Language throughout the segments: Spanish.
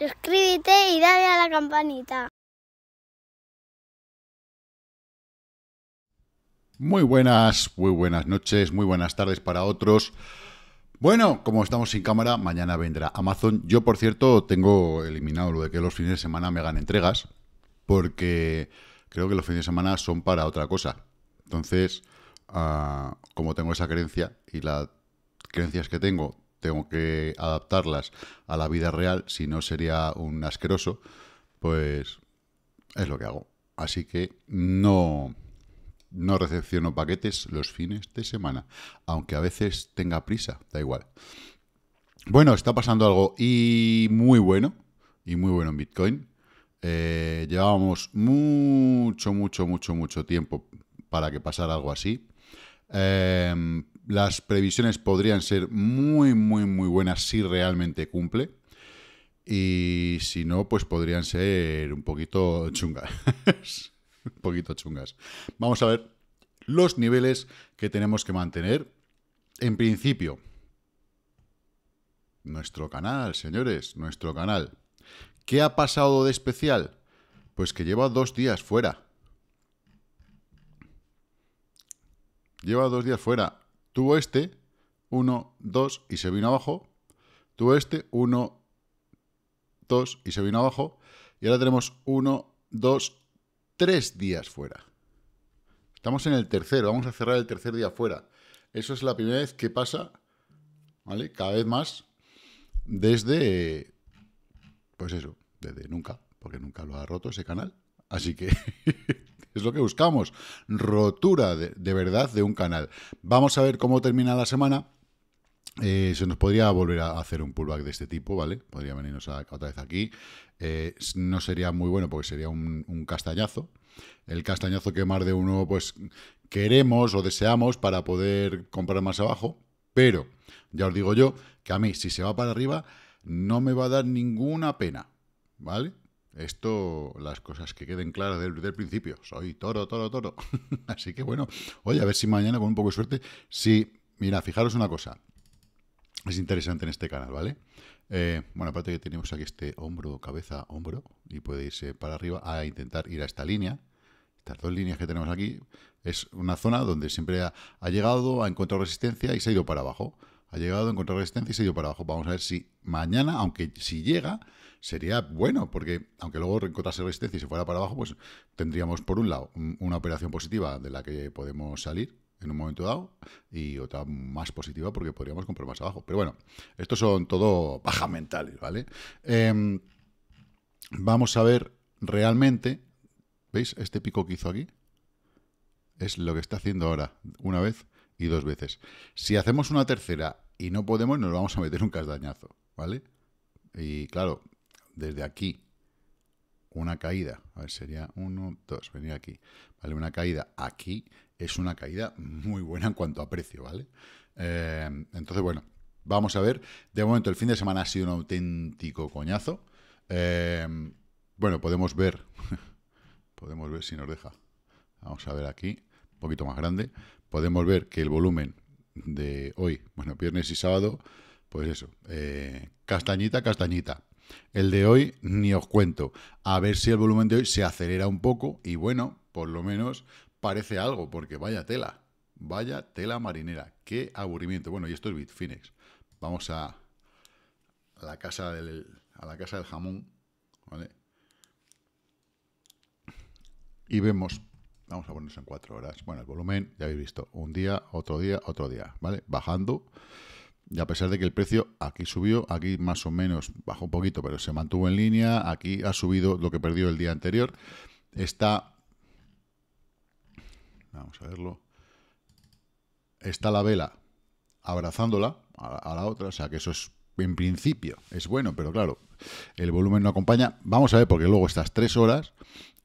suscríbete y dale a la campanita. Muy buenas, muy buenas noches, muy buenas tardes para otros. Bueno, como estamos sin cámara, mañana vendrá Amazon. Yo, por cierto, tengo eliminado lo de que los fines de semana me hagan entregas, porque creo que los fines de semana son para otra cosa. Entonces, ah, como tengo esa creencia y las creencias que tengo tengo que adaptarlas a la vida real, si no sería un asqueroso, pues es lo que hago. Así que no, no recepciono paquetes los fines de semana, aunque a veces tenga prisa, da igual. Bueno, está pasando algo y muy bueno, y muy bueno en Bitcoin. Eh, llevábamos mucho, mucho, mucho, mucho tiempo para que pasara algo así. Em, las previsiones podrían ser muy, muy, muy buenas si realmente cumple. Y si no, pues podrían ser un poquito chungas. un poquito chungas. Vamos a ver los niveles que tenemos que mantener. En principio, nuestro canal, señores, nuestro canal. ¿Qué ha pasado de especial? Pues que lleva dos días fuera. Lleva dos días fuera tuvo este, 1, 2 y se vino abajo. Tuvo este, 1, 2 y se vino abajo. Y ahora tenemos 1, 2, 3 días fuera. Estamos en el tercero, vamos a cerrar el tercer día fuera. Eso es la primera vez que pasa, ¿vale? Cada vez más desde, pues eso, desde nunca, porque nunca lo ha roto ese canal. Así que es lo que buscamos, rotura de, verdad de un canal. Vamos a ver cómo termina la semana. Eh, se nos podría volver a hacer un pullback de este tipo, ¿vale? Podría venirnos a, otra vez aquí. Eh, no sería muy bueno porque sería un, castañazo. El castañazo que más de uno, pues queremos o deseamos para poder comprar más abajo. Pero ya os digo yo que a mí, si se va para arriba, no me va a dar ninguna pena, ¿vale? Esto, las cosas que queden claras desde el principio. Soy toro, toro, toro. Así que bueno, oye, a ver si mañana con un poco de suerte, si, mira, fijaros una cosa. Es interesante en este canal, ¿vale? Eh, bueno, aparte que tenemos aquí este hombro, cabeza, hombro, y puede irse para arriba a intentar ir a esta línea. Estas dos líneas que tenemos aquí es una zona donde siempre ha, ha llegado, ha encontrado resistencia y se ha ido para abajo. Ha llegado a encontrar resistencia y se ha ido para abajo. Vamos a ver si mañana, aunque si llega, sería bueno, porque aunque luego encontrase resistencia y se fuera para abajo, pues tendríamos, por un lado, una operación positiva de la que podemos salir en un momento dado y otra más positiva porque podríamos comprar más abajo. Pero bueno, estos son todo bajas mentales, ¿vale? Em, vamos a ver realmente, ¿veis? Este pico que hizo aquí es lo que está haciendo ahora. Una vez y dos veces. Si hacemos una tercera y no podemos, nos vamos a meter un castañazo, ¿vale? Y claro, desde aquí, una caída, a ver, sería uno, dos, venir aquí, ¿vale? Una caída aquí es una caída muy buena en cuanto a precio, ¿vale? Eh, entonces, bueno, vamos a ver. De momento, el fin de semana ha sido un auténtico coñazo. Eh, bueno, podemos ver, podemos ver si nos deja. Vamos a ver aquí poquito más grande, podemos ver que el volumen de hoy, bueno, viernes y sábado, pues eso, eh, castañita, castañita. El de hoy ni os cuento. A ver si el volumen de hoy se acelera un poco y bueno, por lo menos parece algo, porque vaya tela, vaya tela marinera, qué aburrimiento. Bueno, y esto es Bitfinex. Vamos a la casa del, a la casa del jamón, ¿vale? Y vemos Vamos a ponernos en cuatro horas. Bueno, el volumen, ya habéis visto, un día, otro día, otro día, ¿vale? Bajando. Y a pesar de que el precio aquí subió, aquí más o menos bajó un poquito, pero se mantuvo en línea, aquí ha subido lo que perdió el día anterior. Está, vamos a verlo, está la vela abrazándola a la, otra, o sea que eso es en principio es bueno, pero claro, el volumen no acompaña. Vamos a ver, porque luego estas tres horas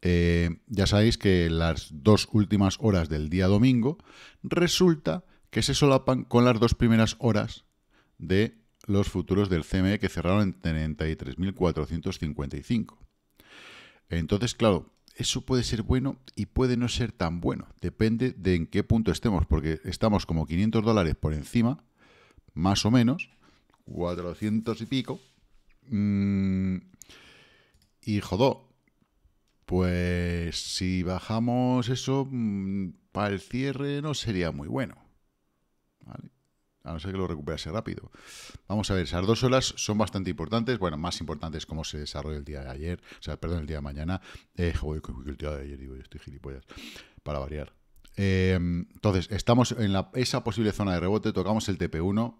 eh, ya sabéis que las dos últimas horas del día domingo resulta que se solapan con las dos primeras horas de los futuros del CME que cerraron en 33.455. Entonces, claro, eso puede ser bueno y puede no ser tan bueno. Depende de en qué punto estemos, porque estamos como 500 dólares por encima, más o menos, 400 y pico. Mm, y jodó, pues si bajamos eso, mm, para el cierre no sería muy bueno. A no ser que lo recuperase rápido. Vamos a ver, esas dos olas son bastante importantes. Bueno, más importantes como se desarrolla el día de ayer. O sea, perdón, el día de mañana. Eh, el día de ayer, digo, yo estoy gilipollas. Para variar. Eh, entonces, estamos en la, esa posible zona de rebote. Tocamos el TP1.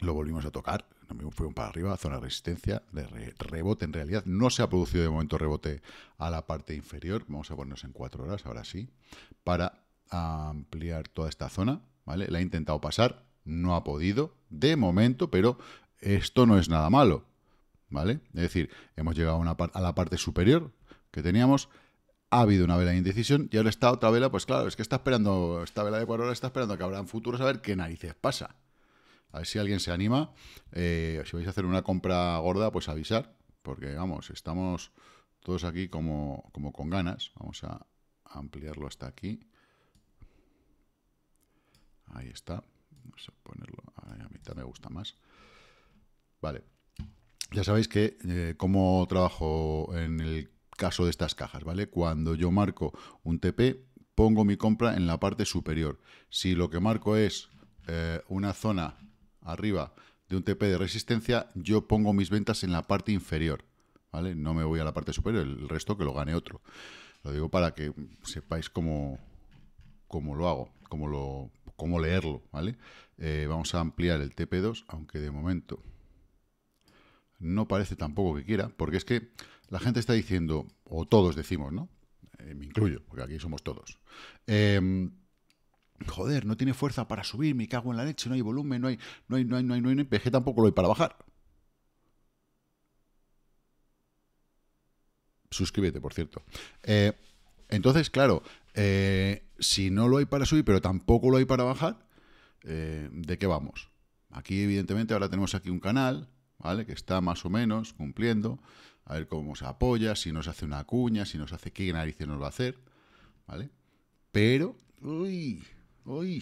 Lo volvimos a tocar un para arriba, zona de resistencia, de rebote en realidad. No se ha producido de momento rebote a la parte inferior, vamos a ponernos en cuatro horas, ahora sí, para ampliar toda esta zona, ¿vale? La ha intentado pasar, no ha podido, de momento, pero esto no es nada malo, ¿vale? Es decir, hemos llegado a, una a la parte superior que teníamos, ha habido una vela de indecisión y ahora está otra vela, pues claro, es que está esperando, esta vela de 4 horas está esperando que habrá en futuros a ver qué narices pasa, a ver si alguien se anima. Eh, si vais a hacer una compra gorda, pues avisar, porque vamos, estamos todos aquí como, con ganas. Vamos a ampliarlo hasta aquí. Ahí está. Vamos a ponerlo a mitad, me gusta más. Vale. Ya sabéis que eh, cómo trabajo en el caso de estas cajas, ¿vale? Cuando yo marco un TP, pongo mi compra en la parte superior. Si lo que marco es eh, una zona arriba de un TP de resistencia, yo pongo mis ventas en la parte inferior. ¿Vale? No me voy a la parte superior, el resto que lo gane otro. Lo digo para que sepáis cómo, lo hago, cómo, lo, leerlo, ¿vale? Eh, vamos a ampliar el TP2, aunque de momento no parece tampoco que quiera, porque es que la gente está diciendo, o todos decimos, ¿no? Eh, me incluyo, porque aquí somos todos. Em, Joder, no tiene fuerza para subir, me cago en la leche, no hay volumen, no hay, no hay, no hay, no hay, tampoco lo hay para bajar. Suscríbete, por cierto. Eh, entonces, claro, eh, si no lo hay para subir, pero tampoco lo hay para bajar, eh, ¿de qué vamos? Aquí, evidentemente, ahora tenemos aquí un canal, ¿vale? Que está más o menos cumpliendo. A ver cómo se apoya, si nos hace una cuña, si nos hace qué narices nos va a hacer, ¿vale? Pero, Uy.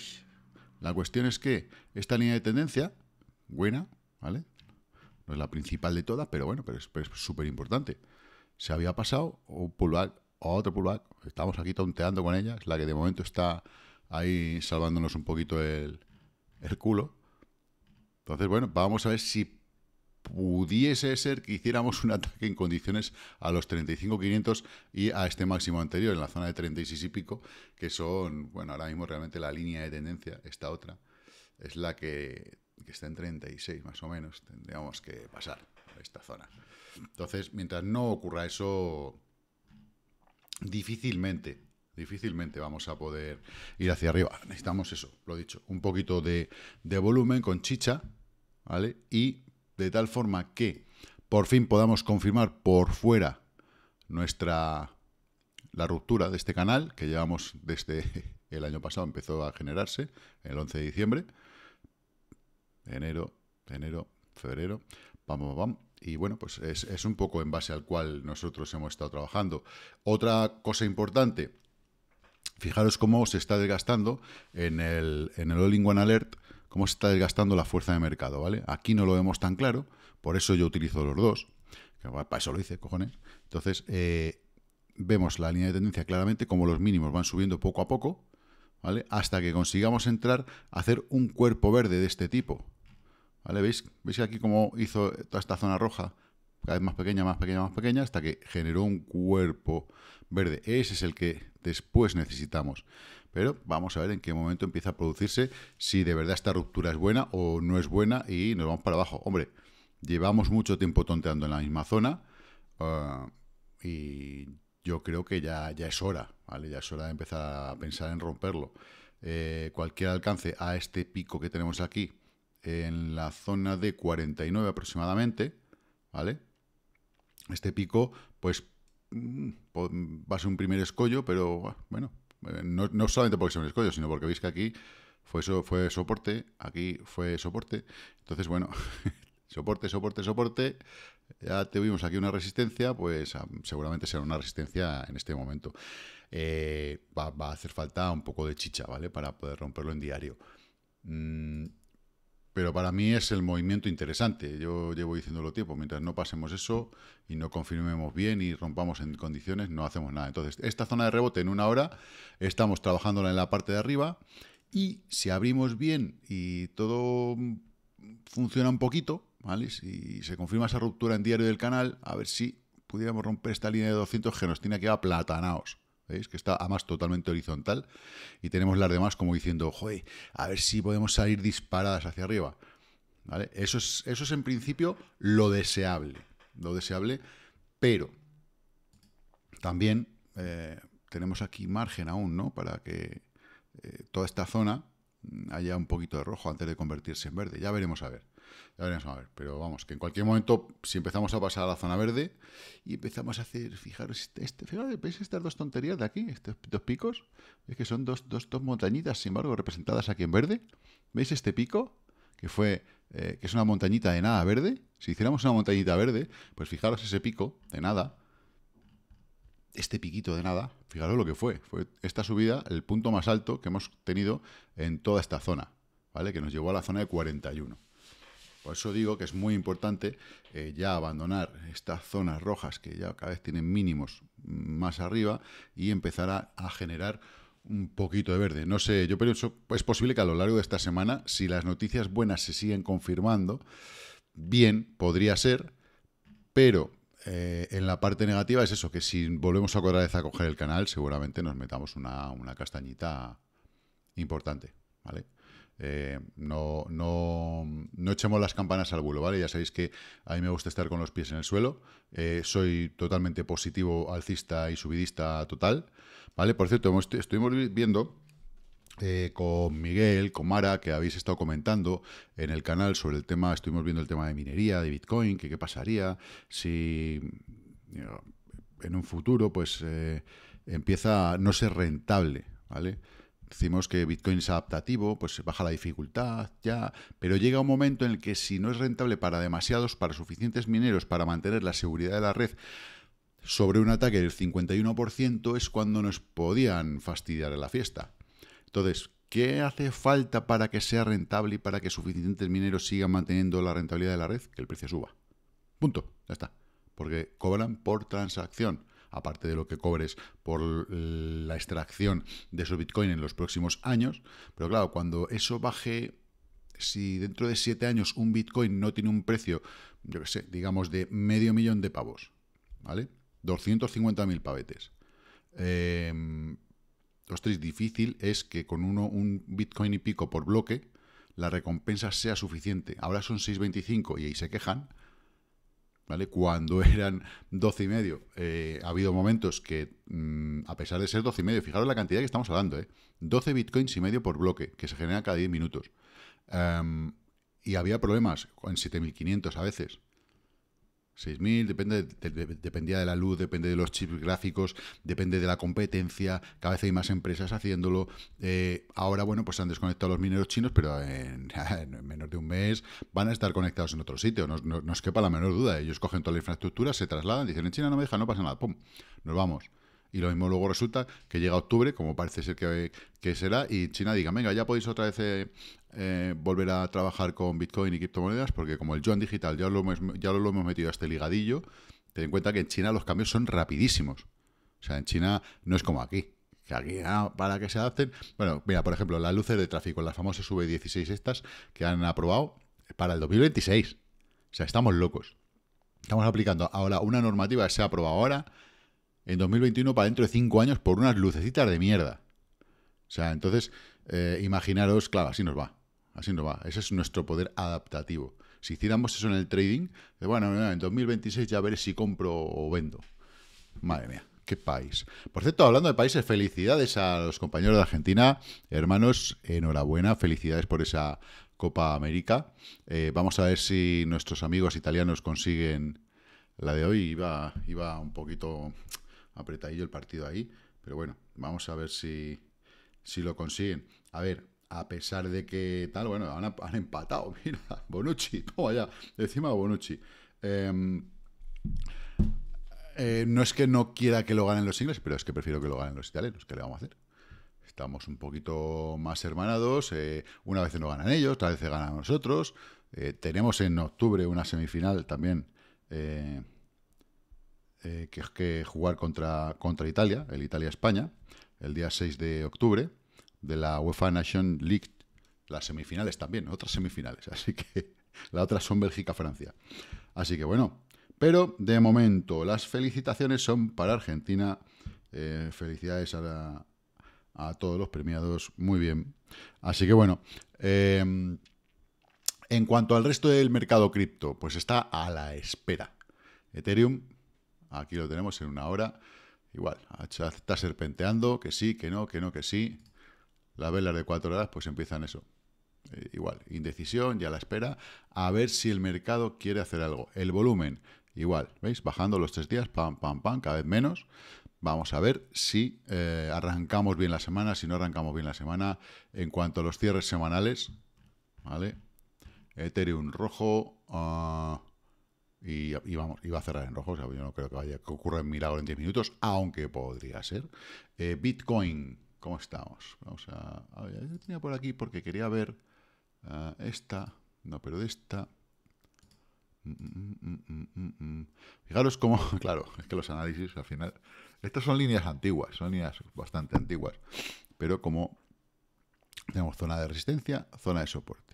La cuestión es que esta línea de tendencia, buena, ¿vale? No es la principal de todas, pero bueno, pero es súper importante. Se había pasado un pullback o otro pullback. Estamos aquí tonteando con ella. Es la que de momento está ahí salvándonos un poquito el, el culo. Entonces, bueno, vamos a ver si pudiese ser que hiciéramos un ataque en condiciones a los 35.500 y a este máximo anterior, en la zona de 36 y pico, que son, bueno, ahora mismo realmente la línea de tendencia, esta otra, es la que, está en 36 más o menos, tendríamos que pasar esta zona. Entonces, mientras no ocurra eso, difícilmente, difícilmente vamos a poder ir hacia arriba. Necesitamos eso, lo he dicho, un poquito de, de volumen con chicha, ¿vale? Y de tal forma que por fin podamos confirmar por fuera nuestra la ruptura de este canal que llevamos desde el año pasado empezó a generarse el 11 de diciembre enero enero febrero vamos vamos y bueno pues es, un poco en base al cual nosotros hemos estado trabajando otra cosa importante fijaros cómo se está desgastando en el en el all in one alert cómo se está desgastando la fuerza de mercado, ¿vale? Aquí no lo vemos tan claro, por eso yo utilizo los dos, para eso lo hice, cojones. Entonces, eh, vemos la línea de tendencia claramente como los mínimos van subiendo poco a poco, ¿vale? Hasta que consigamos entrar a hacer un cuerpo verde de este tipo, ¿vale? ¿Veis? ¿Veis aquí cómo hizo toda esta zona roja? cada vez más pequeña, más pequeña, más pequeña, hasta que generó un cuerpo verde. Ese es el que después necesitamos. Pero vamos a ver en qué momento empieza a producirse, si de verdad esta ruptura es buena o no es buena y nos vamos para abajo. Hombre, llevamos mucho tiempo tonteando en la misma zona ah, y yo creo que ya, ya es hora, ¿vale? Ya es hora de empezar a pensar en romperlo. Eh, cualquier alcance a este pico que tenemos aquí en la zona de 49 aproximadamente, ¿vale? Este pico, pues, mm, mm, va a ser un primer escollo, pero ah, bueno, eh, no, solamente porque sea un escollo, sino porque veis que aquí fue, fue soporte, aquí fue soporte. Entonces, bueno, soporte, soporte, soporte. Ya tuvimos aquí una resistencia, pues ah, seguramente será una resistencia en este momento. Eh, va, a hacer falta un poco de chicha, ¿vale? Para poder romperlo en diario. Mm, pero para mí es el movimiento interesante. Yo llevo diciéndolo tiempo. Mientras no pasemos eso y no confirmemos bien y rompamos en condiciones, no hacemos nada. Entonces, esta zona de rebote en una hora estamos trabajándola en la parte de arriba y si abrimos bien y todo funciona un poquito, ¿vale? Si se confirma esa ruptura en diario del canal, a ver si pudiéramos romper esta línea de 200 que nos tiene que aplatanaos. ¿Veis? Que está más totalmente horizontal. Y tenemos las demás como diciendo, joder, a ver si podemos salir disparadas hacia arriba. ¿Vale? Eso es, eso es en principio lo deseable. Lo deseable, pero también eh, tenemos aquí margen aún, ¿no? Para que eh, toda esta zona haya un poquito de rojo antes de convertirse en verde. Ya veremos a ver a ver. Pero vamos, que en cualquier momento, si empezamos a pasar a la zona verde y empezamos a hacer, fijaros, este, este ¿veis estas dos tonterías de aquí? Estos dos picos. Es que son dos, montañitas, sin embargo, representadas aquí en verde. ¿Veis este pico? Que fue, eh, que es una montañita de nada verde. Si hiciéramos una montañita verde, pues fijaros ese pico de nada. Este piquito de nada, fijaros lo que fue. Fue esta subida, el punto más alto que hemos tenido en toda esta zona, ¿vale? Que nos llevó a la zona de 41. Por eso digo que es muy importante eh, ya abandonar estas zonas rojas que ya cada vez tienen mínimos más arriba y empezar a, generar un poquito de verde. No sé, yo pienso, es posible que a lo largo de esta semana, si las noticias buenas se siguen confirmando, bien, podría ser, pero eh, en la parte negativa es eso, que si volvemos a otra vez a coger el canal, seguramente nos metamos una, una castañita importante, ¿vale? Eh, no, no, no, echemos las campanas al vuelo, ¿vale? Ya sabéis que a mí me gusta estar con los pies en el suelo. Eh, soy totalmente positivo, alcista y subidista total, ¿vale? Por cierto, estuvimos viendo eh, con Miguel, con Mara, que habéis estado comentando en el canal sobre el tema, estuvimos viendo el tema de minería, de Bitcoin, que qué pasaría si en un futuro pues empieza a no ser rentable, ¿vale? decimos que Bitcoin es adaptativo, pues baja la dificultad, ya, pero llega un momento en el que si no es rentable para demasiados, para suficientes mineros, para mantener la seguridad de la red, sobre un ataque del 51% es cuando nos podían fastidiar en la fiesta. Entonces, ¿qué hace falta para que sea rentable y para que suficientes mineros sigan manteniendo la rentabilidad de la red? Que el precio suba. Punto. Ya está. Porque cobran por transacción aparte de lo que cobres por la extracción de su Bitcoin en los próximos años. Pero claro, cuando eso baje, si dentro de siete años un Bitcoin no tiene un precio, yo qué sé, digamos de medio millón de pavos, ¿vale? 250.000 pavetes. Eh, difícil es que con uno, un Bitcoin y pico por bloque, la recompensa sea suficiente. Ahora son 6.25 y ahí se quejan, ¿Vale? Cuando eran 12 y medio, eh, ha habido momentos que, mm, a pesar de ser 12 y medio, fijaros la cantidad que estamos hablando, ¿eh? 12 bitcoins y medio por bloque, que se genera cada 10 minutos. y había problemas en 7.500 a veces. 6.000, depende dependía de la luz, depende de los chips gráficos, depende de la competencia, cada vez hay más empresas haciéndolo. Eh, ahora, bueno, pues se han desconectado los mineros chinos, pero en, menos de un mes van a estar conectados en otro sitio, no, es nos quepa la menor duda. Ellos cogen toda la infraestructura, se trasladan, dicen, en China no me deja, no pasa nada, ¡pum! Nos vamos y lo mismo luego resulta que llega octubre, como parece ser que, será, y China diga, venga, ya podéis otra vez eh, eh, volver a trabajar con Bitcoin y criptomonedas, porque como el yuan digital ya lo hemos, ya lo hemos metido a este ligadillo, ten en cuenta que en China los cambios son rapidísimos. O sea, en China no es como aquí. Que aquí, ah, para que se adapten. Bueno, mira, por ejemplo, las luces de tráfico, las famosas V16 estas que han aprobado para el 2026. O sea, estamos locos. Estamos aplicando ahora una normativa que se ha aprobado ahora, en 2021 para dentro de cinco años por unas lucecitas de mierda. O sea, entonces, eh, imaginaros, claro, así nos va. Así nos va. Ese es nuestro poder adaptativo. Si hiciéramos eso en el trading, eh, bueno, en 2026 ya veré si compro o vendo. Madre mía, qué país. Por cierto, hablando de países, felicidades a los compañeros de Argentina. Hermanos, enhorabuena, felicidades por esa Copa América. Eh, vamos a ver si nuestros amigos italianos consiguen la de hoy. Iba, iba un poquito apretadillo el partido ahí. Pero bueno, vamos a ver si, lo consiguen. A ver, a pesar de que tal, bueno, han, empatado. Mira, Bonucci, toma ya, encima Bonucci. Em, eh, no es que no quiera que lo ganen los ingleses, pero es que prefiero que lo ganen los italianos. ¿Qué le vamos a hacer? Estamos un poquito más hermanados. Eh, una vez no ganan ellos, otra vez ganan nosotros. Eh, tenemos en octubre una semifinal también eh, que jugar contra, contra Italia, el Italia-España, el día 6 de octubre, de la UEFA Nation League, las semifinales también, otras semifinales, así que la otra son Bélgica-Francia. Así que bueno, pero de momento las felicitaciones son para Argentina, eh, felicidades a, todos los premiados, muy bien. Así que bueno, em, en cuanto al resto del mercado cripto, pues está a la espera. Ethereum Aquí lo tenemos en una hora. Igual, está serpenteando, que sí, que no, que no, que sí. Las velas de cuatro horas pues empiezan eso. Eh, igual, indecisión, ya la espera. A ver si el mercado quiere hacer algo. El volumen, igual, ¿veis? Bajando los tres días, pam, pam, pam, cada vez menos. Vamos a ver si eh, arrancamos bien la semana, si no arrancamos bien la semana en cuanto a los cierres semanales. ¿Vale? Ethereum rojo. Ah, y, y, vamos, iba a cerrar en rojo, o sea, yo no creo que vaya que ocurra en milagro en 10 minutos, aunque podría ser. Eh, Bitcoin, ¿cómo estamos? Vamos a, yo tenía por aquí porque quería ver eh, esta, no, pero de esta. Mm, mm, mm, Fijaros cómo, claro, es que los análisis al final, estas son líneas antiguas, son líneas bastante antiguas, pero como tenemos zona de resistencia, zona de soporte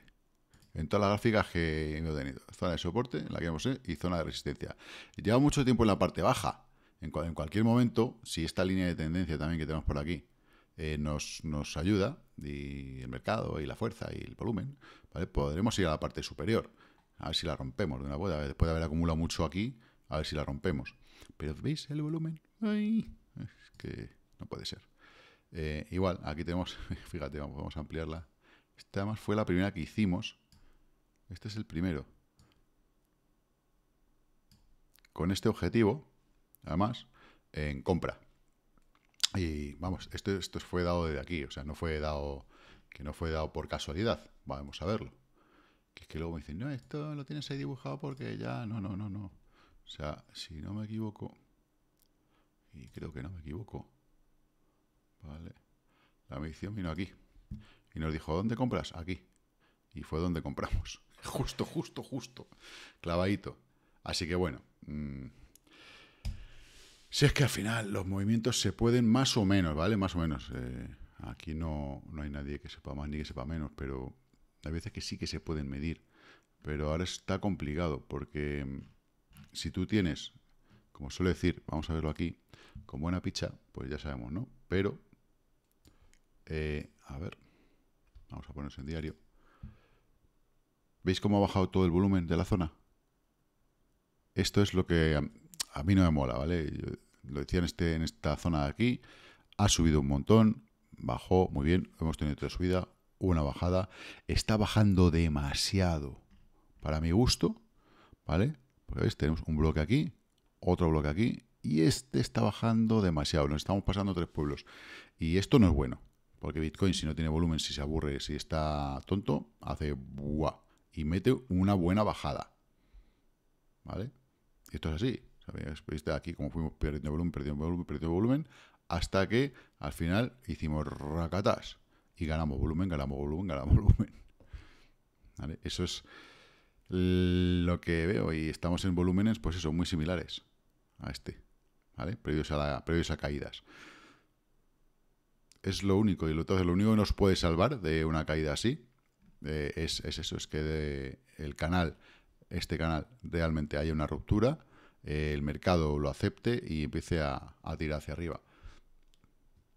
en todas las gráficas que he tenido. Zona de soporte, en la que hemos y zona de resistencia. Lleva mucho tiempo en la parte baja. En, cualquier momento, si esta línea de tendencia también que tenemos por aquí eh, nos, ayuda, y el mercado, y la fuerza, y el volumen, podremos ir a la parte superior. A ver si la rompemos de una vez Después de haber acumulado mucho aquí, a ver si la rompemos. Pero ¿veis el volumen? es que no puede ser. Eh, igual, aquí tenemos, fíjate, vamos, vamos a ampliarla. Esta además fue la primera que hicimos este es el primero. Con este objetivo, además, en compra. Y vamos, esto, esto fue dado desde aquí, o sea, no fue dado que no fue dado por casualidad. Vamos a verlo. Que es que luego me dicen, no, esto lo tienes ahí dibujado porque ya, no, no, no, no. O sea, si no me equivoco, y creo que no me equivoco, ¿vale? La medición vino aquí y nos dijo, ¿dónde compras? Aquí. Y fue donde compramos. Justo, justo, justo. Clavadito. Así que bueno. Mm. Si es que al final los movimientos se pueden más o menos, ¿vale? Más o menos. Eh, aquí no, hay nadie que sepa más ni que sepa menos, pero hay veces que sí que se pueden medir. Pero ahora está complicado porque mm, si tú tienes, como suele decir, vamos a verlo aquí, con buena picha, pues ya sabemos, ¿no? Pero, eh, a ver, vamos a ponerse en diario. ¿Veis cómo ha bajado todo el volumen de la zona? Esto es lo que a, mí no me mola, ¿vale? lo decía en, este, en esta zona de aquí, ha subido un montón, bajó, muy bien, hemos tenido otra subida, una bajada, está bajando demasiado para mi gusto, ¿vale? Porque veis, tenemos un bloque aquí, otro bloque aquí, y este está bajando demasiado, nos estamos pasando tres pueblos, y esto no es bueno, porque Bitcoin si no tiene volumen, si se aburre, si está tonto, hace buah y mete una buena bajada. ¿Vale? Esto es así. ¿Sabéis? Viste aquí como fuimos perdiendo volumen, perdiendo volumen, perdiendo volumen, hasta que al final hicimos racatas y ganamos volumen, ganamos volumen, ganamos volumen. ¿Vale? Eso es lo que veo y estamos en volúmenes, pues eso, muy similares a este, ¿vale? Previos a, caídas. Es lo único y lo, lo único que nos puede salvar de una caída así es, eso, es que el canal, este canal, realmente haya una ruptura, eh, el mercado lo acepte y empiece a, a tirar hacia arriba.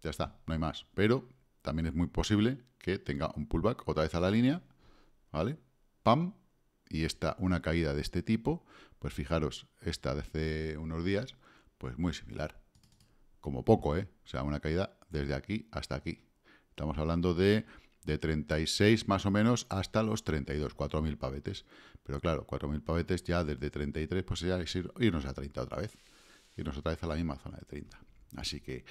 Ya está, no hay más. Pero también es muy posible que tenga un pullback otra vez a la línea, ¿vale? Pam, y está una caída de este tipo, pues fijaros, esta de hace unos días, pues muy similar. Como poco, ¿eh? O sea, una caída desde aquí hasta aquí. Estamos hablando de de 36 más o menos hasta los 32, 4.000 pavetes. Pero claro, 4.000 pavetes ya desde 33, pues ya es irnos a 30 otra vez. Irnos otra vez a la misma zona de 30. Así que,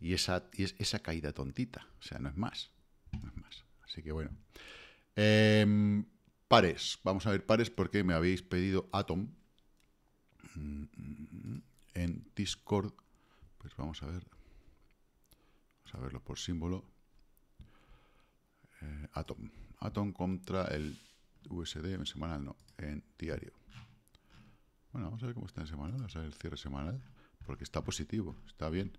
y esa, esa caída tontita, o sea, no es más. No es más. Así que bueno. Em, pares, vamos a ver pares porque me habéis pedido Atom mm, mm, mm, en Discord. Pues vamos a ver. Vamos a verlo por símbolo. Eh, Atom. Atom contra el USD en semanal, no, en diario. Bueno, vamos a ver cómo está en semanal, vamos a ver el cierre semanal, porque está positivo, está bien.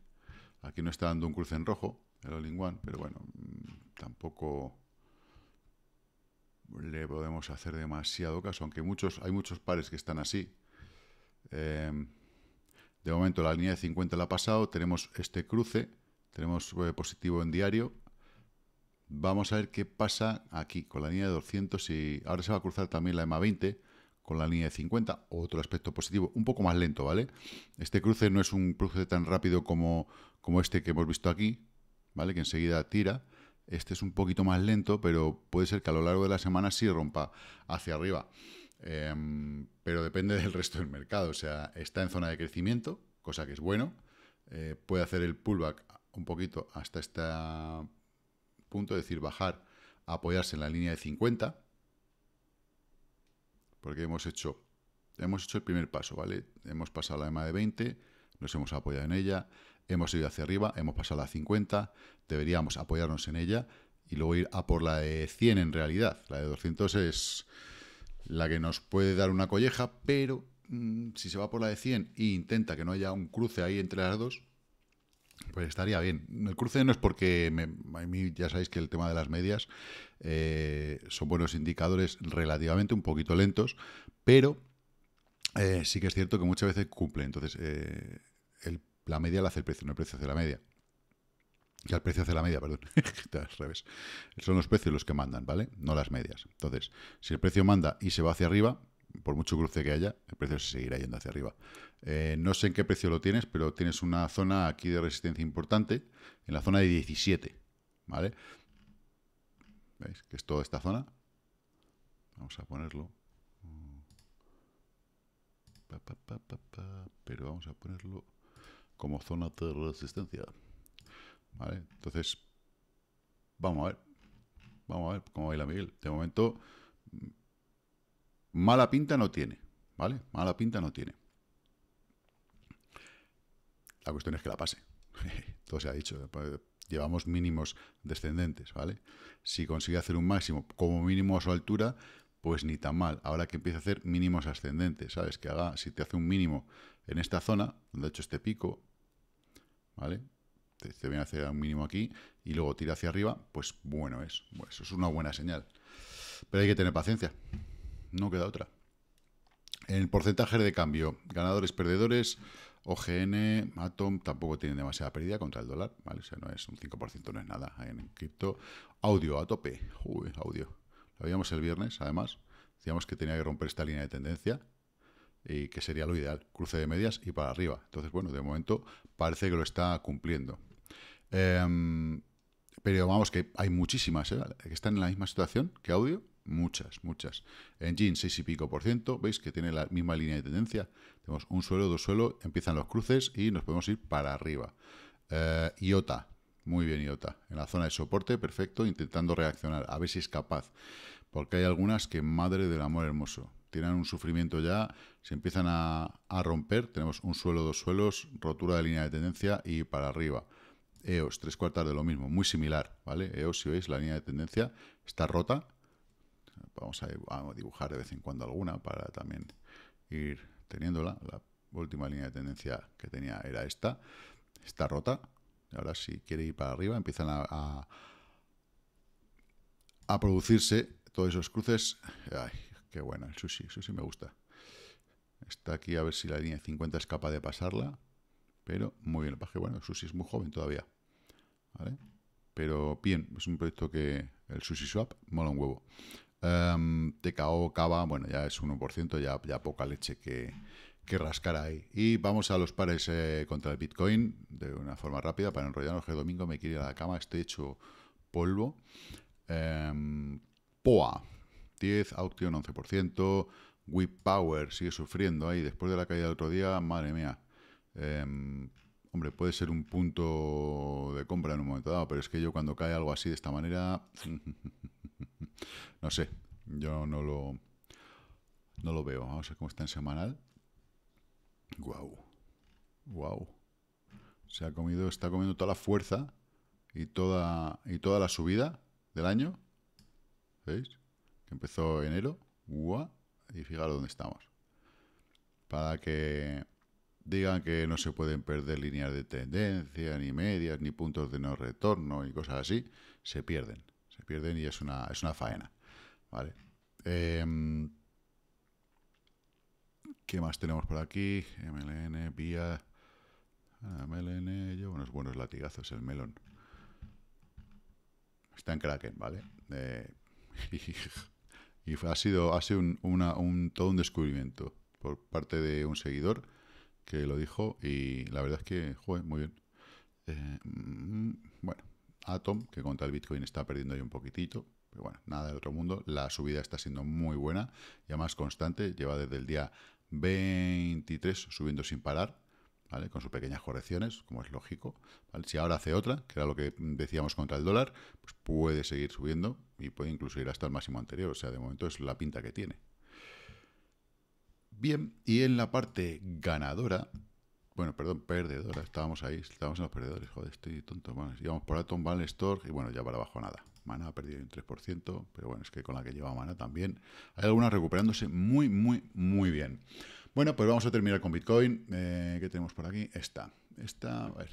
Aquí no está dando un cruce en rojo, el all one, pero bueno, mm, tampoco le podemos hacer demasiado caso, aunque muchos, hay muchos pares que están así. Em, de momento la línea de 50 la ha pasado, tenemos este cruce, tenemos eh, positivo en diario, Vamos a ver qué pasa aquí con la línea de 200 y ahora se va a cruzar también la EMA 20 con la línea de 50, otro aspecto positivo, un poco más lento, ¿vale? Este cruce no es un cruce tan rápido como, como este que hemos visto aquí, ¿vale? Que enseguida tira. Este es un poquito más lento, pero puede ser que a lo largo de la semana sí rompa hacia arriba. Em, pero depende del resto del mercado. O sea, está en zona de crecimiento, cosa que es bueno. Eh, puede hacer el pullback un poquito hasta esta punto, es decir, bajar, apoyarse en la línea de 50, porque hemos hecho, hemos hecho el primer paso, ¿vale? Hemos pasado la EMA de 20, nos hemos apoyado en ella, hemos ido hacia arriba, hemos pasado la 50, deberíamos apoyarnos en ella y luego ir a por la de 100 en realidad. La de 200 es la que nos puede dar una colleja, pero mm, si se va por la de 100 e intenta que no haya un cruce ahí entre las dos, pues estaría bien. El cruce no es porque a mí ya sabéis que el tema de las medias eh, son buenos indicadores relativamente un poquito lentos, pero eh, sí que es cierto que muchas veces cumple. Entonces, eh, la media la hace el precio, no el precio hace la media. Y el precio hace la media, perdón. al revés. Son los precios los que mandan, ¿vale? No las medias. Entonces, si el precio manda y se va hacia arriba, por mucho cruce que haya, el precio se seguirá yendo hacia arriba. Eh, no sé en qué precio lo tienes, pero tienes una zona aquí de resistencia importante, en la zona de 17, ¿vale? ¿Veis? Que es toda esta zona. Vamos a ponerlo. pero vamos a ponerlo como zona de resistencia. ¿Vale? Entonces, vamos a ver. Vamos a ver cómo baila Miguel. De momento, Mala pinta no tiene, ¿vale? Mala pinta no tiene. La cuestión es que la pase. Todo se ha dicho. Pues, llevamos mínimos descendentes, ¿vale? Si consigue hacer un máximo como mínimo a su altura, pues ni tan mal. Ahora que empieza a hacer mínimos ascendentes, ¿sabes? Que haga, si te hace un mínimo en esta zona, donde ha hecho este pico, ¿vale? Te, viene a hacer un mínimo aquí y luego tira hacia arriba, pues bueno es. Bueno, eso es una buena señal. Pero hay que tener paciencia no queda otra. El porcentaje de cambio, ganadores, perdedores, OGN, Atom tampoco tienen demasiada pérdida contra el dólar, ¿vale? O sea, no es un 5%, no es nada en cripto. Audio a tope, uy, audio. Lo veíamos el viernes, además. Decíamos que tenía que romper esta línea de tendencia y que sería lo ideal, cruce de medias y para arriba. Entonces, bueno, de momento parece que lo está cumpliendo. Em, pero vamos, que hay muchísimas ¿eh? que están en la misma situación que audio Muchas, muchas. En Gin, 6 y pico por ciento. Veis que tiene la misma línea de tendencia. Tenemos un suelo, dos suelos, empiezan los cruces y nos podemos ir para arriba. Eh, IOTA, muy bien IOTA. En la zona de soporte, perfecto, intentando reaccionar. A ver si es capaz. Porque hay algunas que, madre del amor hermoso, tienen un sufrimiento ya, se empiezan a, a romper. Tenemos un suelo, dos suelos, rotura de línea de tendencia y para arriba. EOS, tres cuartas de lo mismo, muy similar, ¿vale? EOS, si veis, la línea de tendencia está rota, vamos a, dibujar de vez en cuando alguna para también ir teniéndola. La última línea de tendencia que tenía era esta, está rota. Ahora si quiere ir para arriba empiezan a, a, producirse todos esos cruces. Ay, qué bueno, el sushi, el sushi me gusta. Está aquí a ver si la línea 50 es capaz de pasarla. Pero muy bien, el bueno, el sushi es muy joven todavía. Pero bien, es un proyecto que el sushi swap mola un huevo. TKO, em, Cava, bueno, ya es 1%, ya, ya poca leche que, que rascar ahí. Y vamos a los pares eh, contra el Bitcoin de una forma rápida para enrollarnos que el domingo me quiero ir a la cama, estoy hecho polvo. Em, POA, 10, Auction 11%, Whip Power sigue sufriendo ahí, después de la caída del otro día, madre mía. Em, hombre, puede ser un punto de compra en un momento dado, pero es que yo cuando cae algo así de esta manera... No sé, yo no lo, no lo veo. Vamos a ver cómo está en semanal. Guau, guau. Se ha comido, está comiendo toda la fuerza y toda, y toda la subida del año. ¿Veis? Que empezó enero. Guau. y fijaros dónde estamos. Para que digan que no se pueden perder líneas de tendencia, ni medias, ni puntos de no retorno y cosas así, se pierden. Se pierden y es una, es una faena. Em, ¿Qué más tenemos por aquí? MLN, vía... Ah, MLN lleva unos buenos latigazos el melón. Está en Kraken, ¿vale? Eh, y ha sido, ha sido todo un descubrimiento por parte de un seguidor que lo dijo y la verdad es que, juegue muy bien. Eh, mm, bueno, Atom, que contra el Bitcoin está perdiendo ahí un poquitito pero bueno, nada del otro mundo. La subida está siendo muy buena, ya más constante, lleva desde el día 23 subiendo sin parar, ¿vale? Con sus pequeñas correcciones, como es lógico. Si ahora hace otra, que era lo que decíamos contra el dólar, pues puede seguir subiendo y puede incluso ir hasta el máximo anterior. O sea, de momento es la pinta que tiene. Bien, y en la parte ganadora, bueno, perdón, perdedora, estábamos ahí, estábamos en los perdedores, joder, estoy tonto, Vamos íbamos por Atom, Van Store y bueno, ya para abajo nada. Mana ha perdido un 3%, pero bueno, es que con la que lleva Mana también. Hay algunas recuperándose muy, muy, muy bien. Bueno, pues vamos a terminar con Bitcoin. Eh, ¿Qué tenemos por aquí? Esta. Esta, a ver.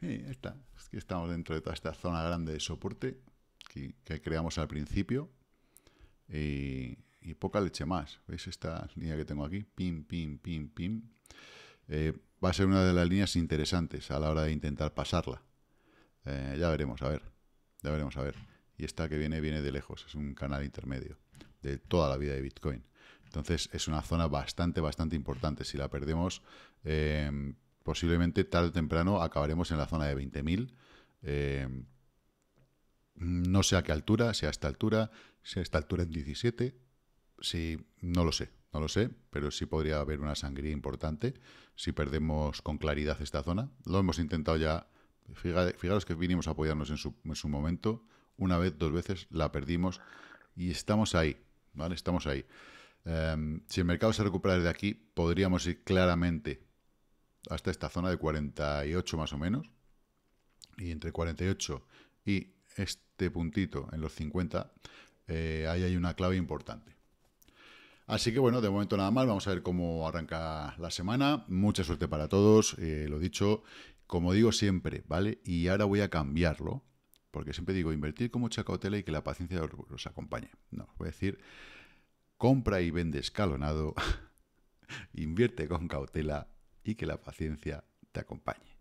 Sí, esta. Es que estamos dentro de toda esta zona grande de soporte que, creamos al principio. Y, poca leche más. ¿Veis esta línea que tengo aquí? Pim, pim, pim, pim. Eh, va a ser una de las líneas interesantes a la hora de intentar pasarla. Eh, ya veremos, a ver. Ya veremos a ver. Y esta que viene viene de lejos, es un canal intermedio de toda la vida de Bitcoin. Entonces es una zona bastante, bastante importante. Si la perdemos, em, posiblemente tarde o temprano acabaremos en la zona de 20.000. Em, no sé a qué altura, si a esta altura, si a esta altura en 17, si no lo sé, no lo sé, pero sí podría haber una sangría importante si perdemos con claridad esta zona. Lo hemos intentado ya Fijaros que vinimos a apoyarnos en su, momento, una vez, dos veces, la perdimos y estamos ahí, ¿vale? Estamos ahí. Em, si el mercado se recupera desde aquí, podríamos ir claramente hasta esta zona de 48 más o menos. Y entre 48 y este puntito en los 50, eh, ahí hay una clave importante. Así que bueno, de momento nada más, vamos a ver cómo arranca la semana. Mucha suerte para todos, eh, lo dicho, como digo siempre, ¿vale? Y ahora voy a cambiarlo, porque siempre digo invertir con mucha cautela y que la paciencia os acompañe. No, voy a decir compra y vende escalonado, invierte con cautela y que la paciencia te acompañe.